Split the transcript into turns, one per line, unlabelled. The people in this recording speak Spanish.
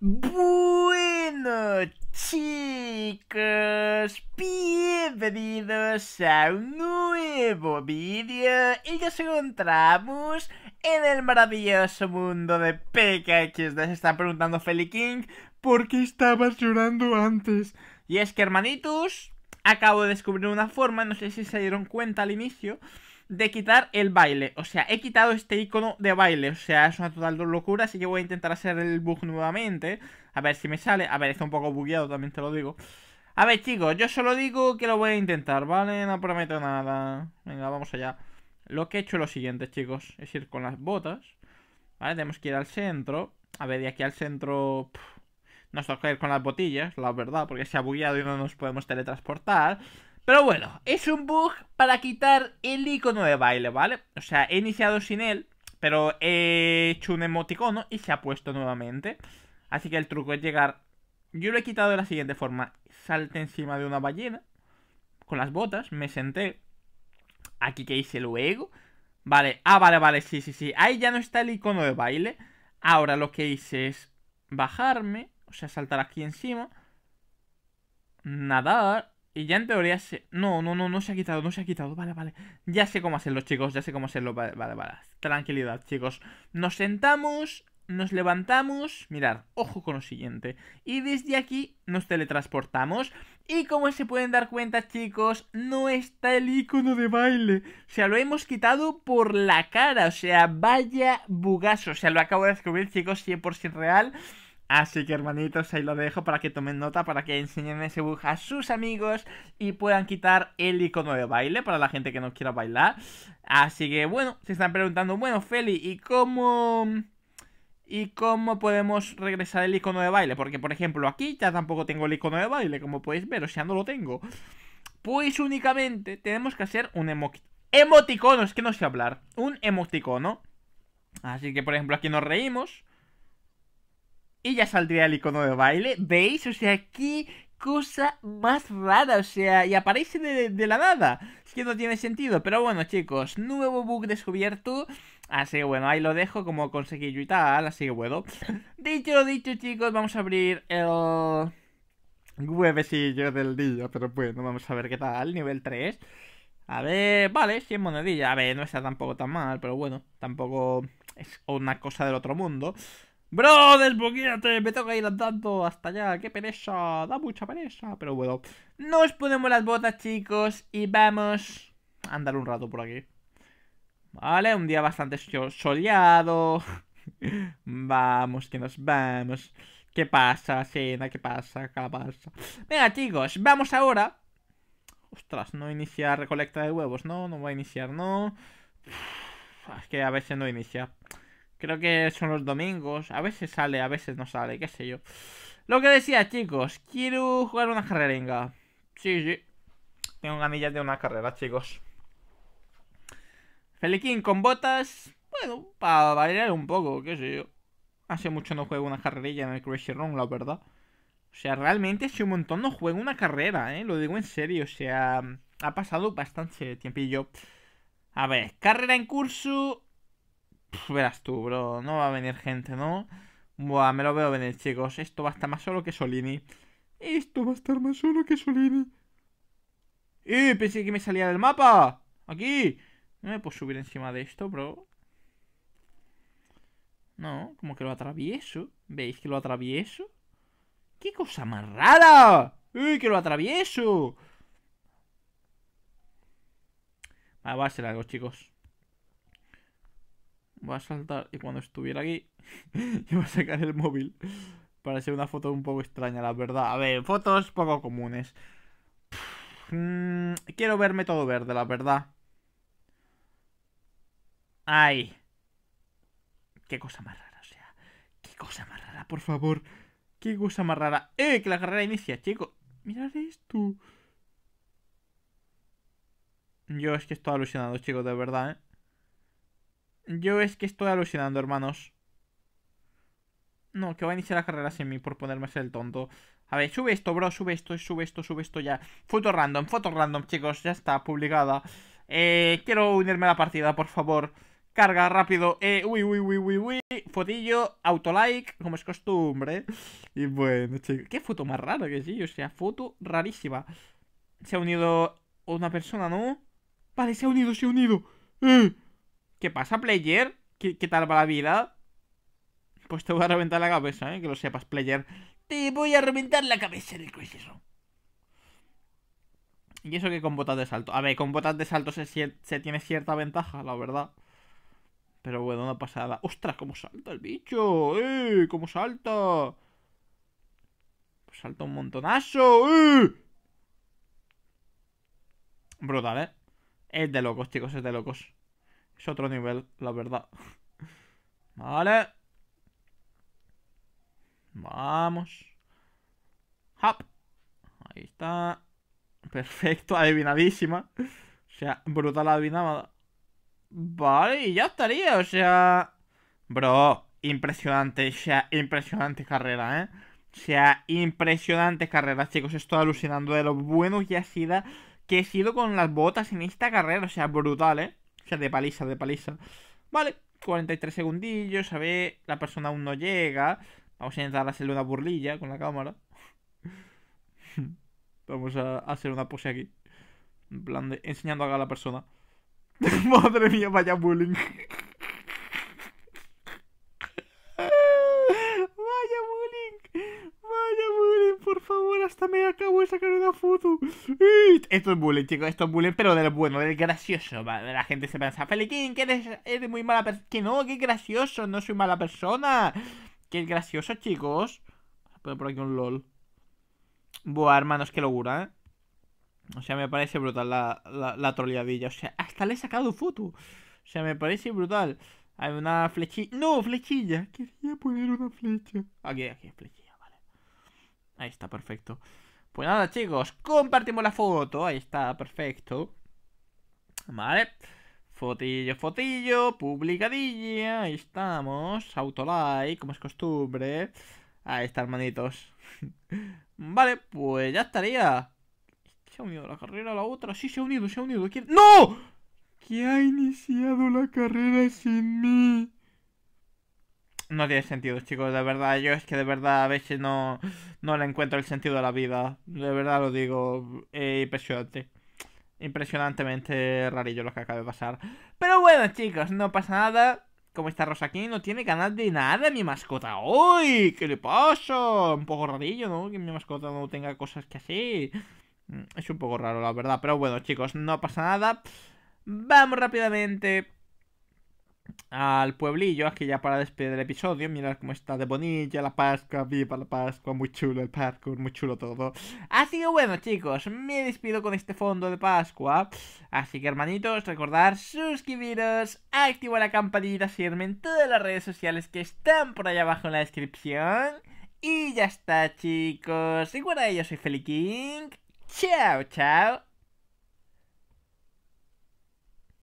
Bueno chicos, bienvenidos a un nuevo vídeo y nos encontramos en el maravilloso mundo de PKX. está preguntando Feli King por qué estabas llorando antes. Y es que hermanitos, acabo de descubrir una forma, no sé si se dieron cuenta al inicio, de quitar el baile. O sea, he quitado este icono de baile. O sea, es una total locura. Así que voy a intentar hacer el bug nuevamente. A ver si me sale. A ver, está un poco bugueado, también te lo digo. A ver, chicos, yo solo digo que lo voy a intentar, ¿vale? No prometo nada. Venga, vamos allá. Lo que he hecho es lo siguiente, chicos. Es ir con las botas. ¿Vale? Tenemos que ir al centro. A ver, de aquí al centro... nos toca ir con las botillas, la verdad, porque se ha bugueado y no nos podemos teletransportar. Pero bueno, es un bug para quitar el icono de baile, ¿vale? O sea, he iniciado sin él, pero he hecho un emoticono y se ha puesto nuevamente. Así que el truco es llegar... Yo lo he quitado de la siguiente forma. Salte encima de una ballena con las botas, me senté. Aquí que hice luego. Vale, ah, vale, vale, sí, sí, sí. Ahí ya no está el icono de baile. Ahora lo que hice es bajarme, o sea, saltar aquí encima. Nadar, y ya en teoría se... No, no, no, no se ha quitado, no se ha quitado. Vale, vale. Ya sé cómo hacerlo, chicos. Ya sé cómo hacerlo. Vale, vale, Tranquilidad, chicos. Nos sentamos, nos levantamos. Mirad, ojo con lo siguiente. Y desde aquí nos teletransportamos. Y como se pueden dar cuenta, chicos, no está el icono de baile. O sea, lo hemos quitado por la cara. O sea, vaya bugazo. O sea, lo acabo de descubrir, chicos, 100% real. Así que hermanitos, ahí lo dejo para que tomen nota, para que enseñen ese bug a sus amigos y puedan quitar el icono de baile para la gente que no quiera bailar. Así que bueno, se están preguntando, bueno Feli, ¿y cómo... ¿Y cómo podemos regresar el icono de baile? Porque por ejemplo aquí ya tampoco tengo el icono de baile, como podéis ver, o sea, no lo tengo. Pues únicamente tenemos que hacer un emo emoticono, es que no sé hablar, un emoticono. Así que por ejemplo aquí nos reímos y ya saldría el icono de baile. ¿Veis? O sea, qué cosa más rara, o sea, y aparece de, la nada. Es que no tiene sentido, pero bueno, chicos, nuevo bug descubierto. Así que bueno, ahí lo dejo como conseguí y tal, así que bueno. dicho lo dicho, chicos, vamos a abrir el huevecillo del día, pero bueno, vamos a ver qué tal, nivel 3. A ver, vale, 100 monedillas. A ver, no está tampoco tan mal, pero bueno, tampoco es una cosa del otro mundo. Bro, desbloqueate, me tengo que ir andando hasta allá, qué pereza, da mucha pereza, pero bueno. Nos ponemos las botas, chicos, y vamos a andar un rato por aquí. Vale, un día bastante soleado. vamos, que nos vamos. ¿Qué pasa, Sena? ¿Qué pasa? ¿Qué pasa? Venga, chicos, vamos ahora. Ostras, no iniciar recolecta de huevos, no, no voy a iniciar, no. Es que a veces no inicia. Creo que son los domingos. A veces sale, a veces no sale, qué sé yo. Lo que decía, chicos. Quiero jugar una carreringa. Sí, sí. Tengo ganillas de una carrera, chicos. Feliquín con botas. Bueno, para variar un poco, qué sé yo. Hace mucho no juego una carrerilla en el Crazy Run, la verdad. O sea, realmente hace un montón no juego una carrera, ¿eh? Lo digo en serio, o sea... Ha pasado bastante tiempillo. A ver, carrera en curso verás tú, bro. No va a venir gente, ¿no? Buah, me lo veo venir, chicos. Esto va a estar más solo que Solini. Esto va a estar más solo que Solini. ¡Eh! Pensé que me salía del mapa. ¡Aquí! ¿No me puedo subir encima de esto, bro? No, como que lo atravieso. ¿Veis que lo atravieso? ¡Qué cosa más rara! ¡Eh! que lo atravieso! Vale, va a hacer algo, chicos va a saltar y cuando estuviera aquí, iba a sacar el móvil para hacer una foto un poco extraña, la verdad. A ver, fotos poco comunes. Mm, quiero verme todo verde, la verdad. Ay. Qué cosa más rara, o sea. Qué cosa más rara, por favor. Qué cosa más rara. ¡Eh! Que la carrera inicia, chicos. Mirad esto. Yo es que estoy alucinado, chicos, de verdad, ¿eh? Yo es que estoy alucinando, hermanos. No, que va a iniciar la carrera sin mí por ponerme a ser el tonto. A ver, sube esto, bro, sube esto, sube esto, sube esto ya. Foto random, foto random, chicos, ya está, publicada. Eh, quiero unirme a la partida, por favor. Carga, rápido. Eh, uy, uy, uy, uy, uy. Fotillo, autolike, como es costumbre. Y bueno, chicos, qué foto más rara que sí, o sea, foto rarísima. Se ha unido una persona, ¿no? Vale, se ha unido, se ha unido. Eh. ¿Qué pasa, player? ¿Qué, tal va la vida? Pues te voy a reventar la cabeza, ¿eh? Que lo sepas, player. Te voy a reventar la cabeza en el eso? Y eso que con botas de salto. A ver, con botas de salto se, tiene cierta ventaja, la verdad. Pero bueno, una pasada. ¡Ostras, cómo salta el bicho! ¡Eh! ¡Cómo salta! Pues salta un montonazo. ¡Eh! Brutal, ¿eh? Es de locos, chicos, es de locos. Es otro nivel, la verdad. Vale. Vamos. Hop. Ahí está. Perfecto, adivinadísima. O sea, brutal adivinada. Vale, y ya estaría, o sea... Bro, impresionante, o sea, impresionante carrera, ¿eh? O sea, impresionante carrera, chicos. Estoy alucinando de lo bueno que ha sido, que he sido con las botas en esta carrera. O sea, brutal, ¿eh? O sea, de paliza, de paliza. Vale, 43 segundillos. A ver, la persona aún no llega. Vamos a intentar hacerle una burlilla con la cámara. Vamos a hacer una pose aquí. En plan de enseñando a la persona. Madre mía, vaya bullying. foto. Esto es bullying, chicos, esto es bullying, pero del bueno, del gracioso. La gente se piensa, Feliquín, que eres, muy mala persona. Que no, que gracioso, no soy mala persona. Que gracioso, chicos. Pero por aquí un LOL. Buah, hermanos, qué locura, ¿eh? O sea, me parece brutal la, la, la troleadilla. O sea, hasta le he sacado foto. O sea, me parece brutal. Hay una flechilla. ¡No, flechilla! Quería poner una flecha. Aquí, aquí, flechilla, vale. Ahí está, perfecto. Pues nada, chicos, compartimos la foto. Ahí está, perfecto. Vale. Fotillo, fotillo, publicadilla. Ahí estamos. Autolike, como es costumbre. Ahí está, hermanitos. vale, pues ya estaría. ¿Se ha unido la carrera a la otra? Sí, se ha unido, se ha unido. ¡No! Que ha iniciado la carrera sin mí no tiene sentido, chicos, de verdad. Yo es que de verdad a veces no, no le encuentro el sentido a la vida. De verdad lo digo, eh, impresionante. Impresionantemente rarillo lo que acaba de pasar. Pero bueno, chicos, no pasa nada. Como está Rosa aquí, no tiene ganas de nada mi mascota. ¡Uy! ¿Qué le pasa? Un poco rarillo, ¿no? Que mi mascota no tenga cosas que así. Mm, es un poco raro, la verdad. Pero bueno, chicos, no pasa nada. Vamos rápidamente al pueblillo, aquí ya para despedir el episodio, mirad cómo está de bonilla la Pascua, viva la Pascua, muy chulo el Pascua muy chulo todo. Así que bueno chicos, me despido con este fondo de Pascua, así que hermanitos, recordar suscribiros, activar la campanita, seguirme en todas las redes sociales que están por allá abajo en la descripción. Y ya está chicos, y yo soy King chao chao.